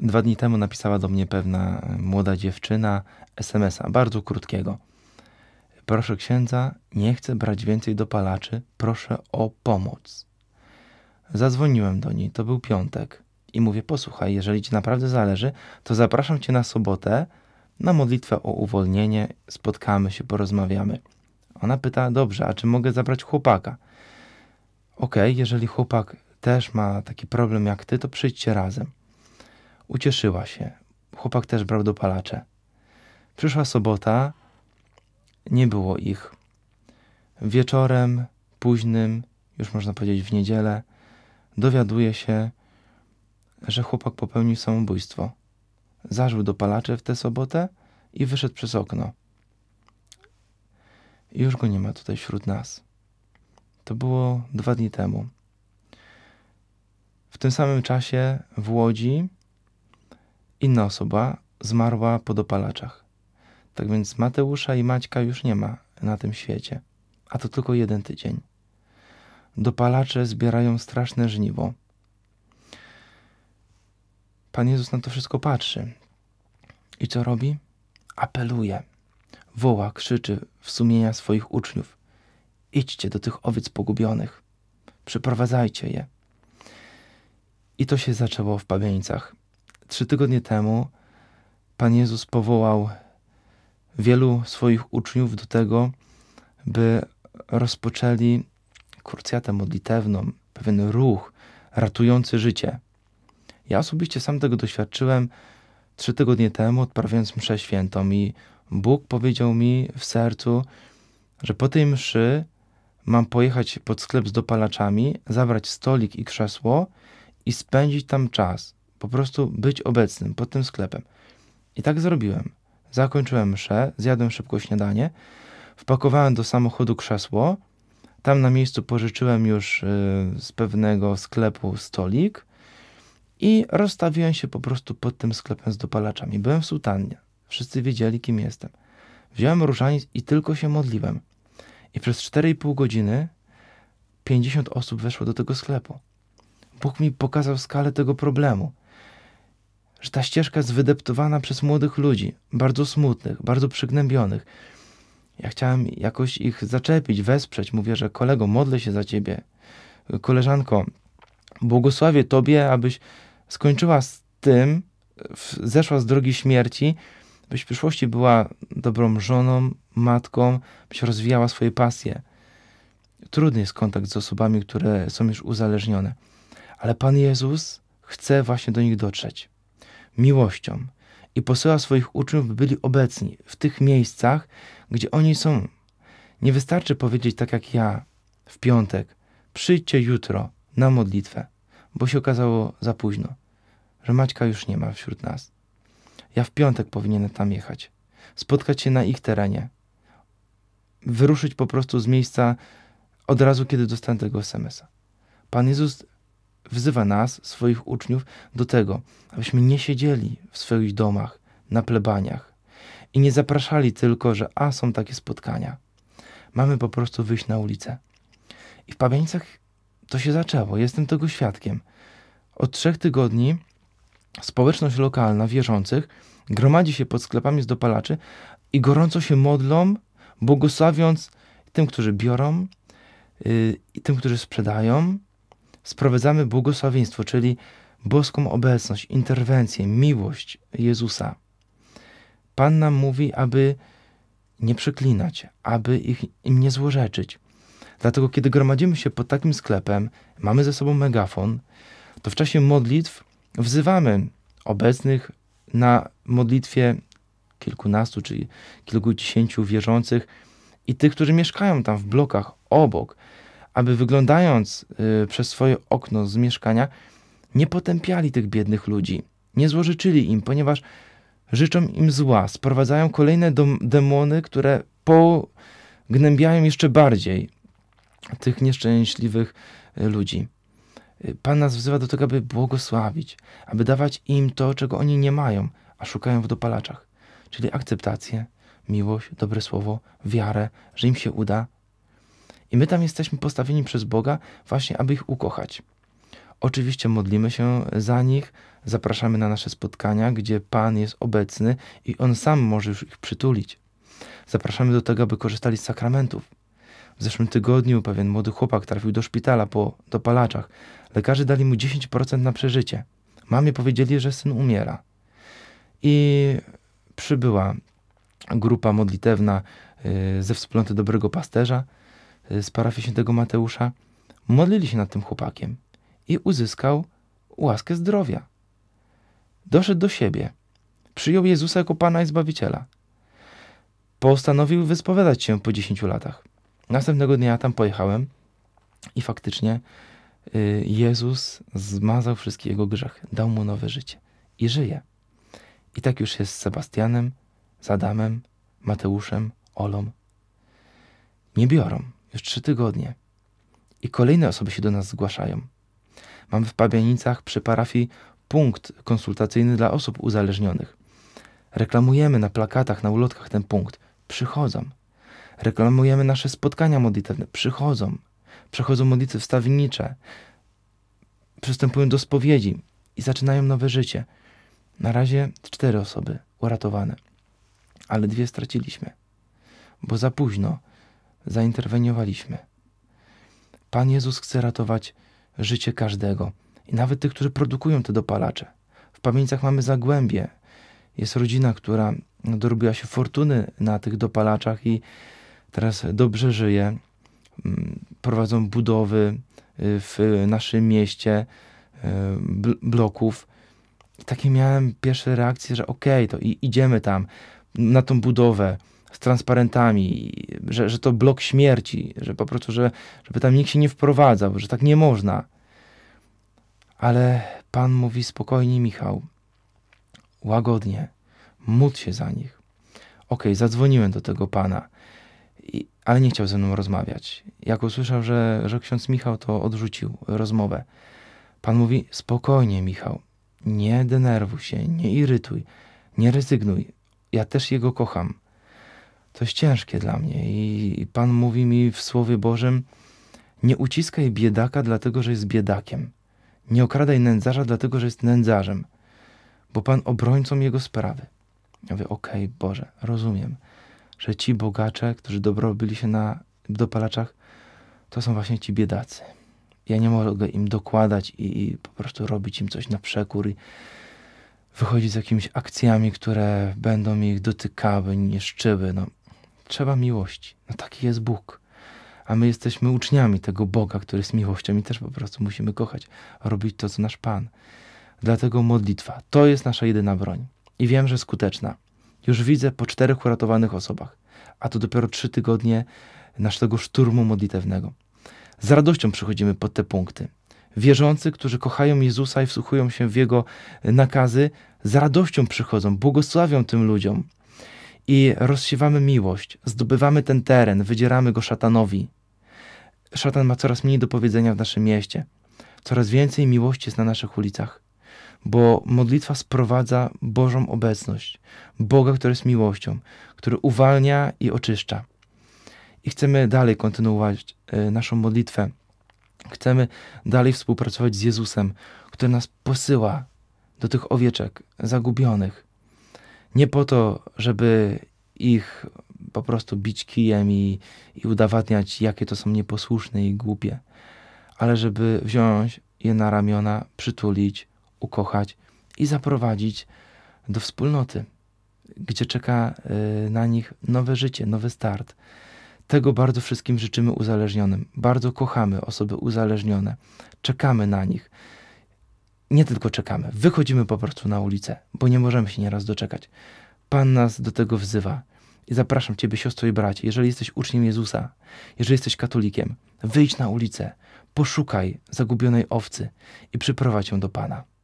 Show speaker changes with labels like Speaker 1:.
Speaker 1: Dwa dni temu napisała do mnie pewna e, młoda dziewczyna SMS-a, bardzo krótkiego. Proszę księdza, nie chcę brać więcej dopalaczy, proszę o pomoc. Zadzwoniłem do niej, to był piątek. I mówię, posłuchaj, jeżeli ci naprawdę zależy, to zapraszam cię na sobotę na modlitwę o uwolnienie, spotkamy się, porozmawiamy. Ona pyta, dobrze, a czy mogę zabrać chłopaka? Okej, okay, jeżeli chłopak też ma taki problem jak ty, to przyjdźcie razem. Ucieszyła się. Chłopak też brał dopalacze. Przyszła sobota, nie było ich. Wieczorem, późnym, już można powiedzieć w niedzielę, dowiaduje się, że chłopak popełnił samobójstwo. Zażył dopalacze w tę sobotę i wyszedł przez okno. już go nie ma tutaj wśród nas. To było dwa dni temu. W tym samym czasie w Łodzi Inna osoba zmarła po dopalaczach. Tak więc Mateusza i Maćka już nie ma na tym świecie, a to tylko jeden tydzień. Dopalacze zbierają straszne żniwo. Pan Jezus na to wszystko patrzy. I co robi? Apeluje, woła, krzyczy w sumienia swoich uczniów: Idźcie do tych owiec pogubionych, przyprowadzajcie je. I to się zaczęło w Pabieńcach. Trzy tygodnie temu Pan Jezus powołał wielu swoich uczniów do tego, by rozpoczęli kurcjatę modlitewną, pewien ruch ratujący życie. Ja osobiście sam tego doświadczyłem trzy tygodnie temu, odprawiając mszę świętą i Bóg powiedział mi w sercu, że po tej mszy mam pojechać pod sklep z dopalaczami, zabrać stolik i krzesło i spędzić tam czas po prostu być obecnym pod tym sklepem. I tak zrobiłem. Zakończyłem mszę, zjadłem szybko śniadanie, wpakowałem do samochodu krzesło. Tam na miejscu pożyczyłem już y, z pewnego sklepu stolik i rozstawiłem się po prostu pod tym sklepem z dopalaczami. Byłem w sutannie. Wszyscy wiedzieli, kim jestem. Wziąłem różaniec i tylko się modliłem. I przez 4,5 godziny 50 osób weszło do tego sklepu. Bóg mi pokazał skalę tego problemu że ta ścieżka jest wydeptowana przez młodych ludzi, bardzo smutnych, bardzo przygnębionych. Ja chciałem jakoś ich zaczepić, wesprzeć. Mówię, że kolego, modlę się za ciebie. Koleżanko, błogosławię tobie, abyś skończyła z tym, zeszła z drogi śmierci, byś w przyszłości była dobrą żoną, matką, byś rozwijała swoje pasje. Trudny jest kontakt z osobami, które są już uzależnione, ale Pan Jezus chce właśnie do nich dotrzeć miłością i posyła swoich uczniów, by byli obecni w tych miejscach, gdzie oni są. Nie wystarczy powiedzieć tak jak ja w piątek: przyjdźcie jutro na modlitwę, bo się okazało za późno, że Maćka już nie ma wśród nas. Ja w piątek powinienem tam jechać, spotkać się na ich terenie, wyruszyć po prostu z miejsca od razu, kiedy dostanę tego SMS-a. Pan Jezus wzywa nas, swoich uczniów, do tego, abyśmy nie siedzieli w swoich domach, na plebaniach i nie zapraszali tylko, że a są takie spotkania. Mamy po prostu wyjść na ulicę. I w Pabianicach to się zaczęło, jestem tego świadkiem. Od trzech tygodni społeczność lokalna wierzących gromadzi się pod sklepami z dopalaczy i gorąco się modlą, błogosławiąc tym, którzy biorą yy, i tym, którzy sprzedają, sprowadzamy błogosławieństwo, czyli boską obecność, interwencję, miłość Jezusa. Pan nam mówi, aby nie przeklinać, aby ich, im nie złorzeczyć. Dlatego, kiedy gromadzimy się pod takim sklepem, mamy ze sobą megafon, to w czasie modlitw wzywamy obecnych na modlitwie kilkunastu czy kilkudziesięciu wierzących i tych, którzy mieszkają tam w blokach obok, aby wyglądając y, przez swoje okno z mieszkania, nie potępiali tych biednych ludzi, nie złożyczyli im, ponieważ życzą im zła, sprowadzają kolejne dom, demony, które pognębiają jeszcze bardziej tych nieszczęśliwych y, ludzi. Y, Pan nas wzywa do tego, aby błogosławić, aby dawać im to, czego oni nie mają, a szukają w dopalaczach, czyli akceptację, miłość, dobre słowo, wiarę, że im się uda, i my tam jesteśmy postawieni przez Boga właśnie, aby ich ukochać. Oczywiście modlimy się za nich, zapraszamy na nasze spotkania, gdzie Pan jest obecny i On sam może już ich przytulić. Zapraszamy do tego, aby korzystali z sakramentów. W zeszłym tygodniu pewien młody chłopak trafił do szpitala po dopalaczach. Lekarze dali mu 10% na przeżycie. Mamie powiedzieli, że syn umiera. I przybyła grupa modlitewna y, ze wspólnoty Dobrego Pasterza. Y, z parafii świętego Mateusza, modlili się nad tym chłopakiem i uzyskał łaskę zdrowia. Doszedł do siebie, przyjął Jezusa jako Pana i Zbawiciela. Postanowił wyspowiadać się po 10 latach. Następnego dnia tam pojechałem i faktycznie y, Jezus zmazał wszystkie jego grzechy, dał mu nowe życie i żyje. I tak już jest z Sebastianem, z Adamem, Mateuszem, Olą. Nie biorą już trzy tygodnie. I kolejne osoby się do nas zgłaszają. Mamy w Pabianicach przy parafii punkt konsultacyjny dla osób uzależnionych. Reklamujemy na plakatach, na ulotkach ten punkt. Przychodzą. Reklamujemy nasze spotkania modlitewne. Przychodzą. Przechodzą modlitwy wstawiennicze. Przystępują do spowiedzi i zaczynają nowe życie. Na razie cztery osoby uratowane, ale dwie straciliśmy, bo za późno zainterweniowaliśmy. Pan Jezus chce ratować życie każdego i nawet tych, którzy produkują te dopalacze. W pamięciach mamy Zagłębie. Jest rodzina, która dorobiła się fortuny na tych dopalaczach i teraz dobrze żyje. Mm, prowadzą budowy y, w naszym mieście y, bloków. I takie miałem pierwsze reakcje, że okej, okay, to idziemy tam na tą budowę z transparentami, że, że to blok śmierci, że po prostu, że, żeby tam nikt się nie wprowadzał, że tak nie można. Ale Pan mówi spokojnie, Michał, łagodnie, módl się za nich. OK, zadzwoniłem do tego Pana, i, ale nie chciał ze mną rozmawiać. Jak usłyszał, że, że ksiądz Michał, to odrzucił rozmowę. Pan mówi, spokojnie, Michał, nie denerwuj się, nie irytuj, nie rezygnuj. Ja też jego kocham to jest ciężkie dla mnie. I Pan mówi mi w Słowie Bożym: Nie uciskaj biedaka, dlatego że jest biedakiem. Nie okradaj nędzarza, dlatego że jest nędzarzem, bo Pan obrońcą jego sprawy. Ja mówię: Okej, okay, Boże, rozumiem, że ci bogacze, którzy dobro byli się na dopalaczach, to są właśnie ci biedacy. Ja nie mogę im dokładać i, i po prostu robić im coś na przekór. I, wychodzić z jakimiś akcjami, które będą ich dotykały, niszczyły. No, Trzeba miłości. No taki jest Bóg. A my jesteśmy uczniami tego Boga, który jest miłością i też po prostu musimy kochać, robić to, co nasz Pan. Dlatego modlitwa to jest nasza jedyna broń. I wiem, że skuteczna. Już widzę po czterech uratowanych osobach, a to dopiero trzy tygodnie naszego szturmu modlitewnego. Z radością przychodzimy pod te punkty. Wierzący, którzy kochają Jezusa i wsłuchują się w Jego nakazy, z radością przychodzą, błogosławią tym ludziom, i rozsiewamy miłość, zdobywamy ten teren, wydzieramy go szatanowi. Szatan ma coraz mniej do powiedzenia w naszym mieście. Coraz więcej miłości jest na naszych ulicach, bo modlitwa sprowadza Bożą obecność, Boga, który jest miłością, który uwalnia i oczyszcza. I chcemy dalej kontynuować e, naszą modlitwę. Chcemy dalej współpracować z Jezusem, który nas posyła do tych owieczek zagubionych, nie po to, żeby ich po prostu bić kijem i, i udowadniać, jakie to są nieposłuszne i głupie, ale żeby wziąć je na ramiona, przytulić, ukochać i zaprowadzić do wspólnoty, gdzie czeka y, na nich nowe życie, nowy start. Tego bardzo wszystkim życzymy uzależnionym. Bardzo kochamy osoby uzależnione. Czekamy na nich nie tylko czekamy, wychodzimy po prostu na ulicę, bo nie możemy się nieraz doczekać. Pan nas do tego wzywa. I zapraszam Ciebie, siostro i bracie, jeżeli jesteś uczniem Jezusa, jeżeli jesteś katolikiem, wyjdź na ulicę, poszukaj zagubionej owcy i przyprowadź ją do Pana.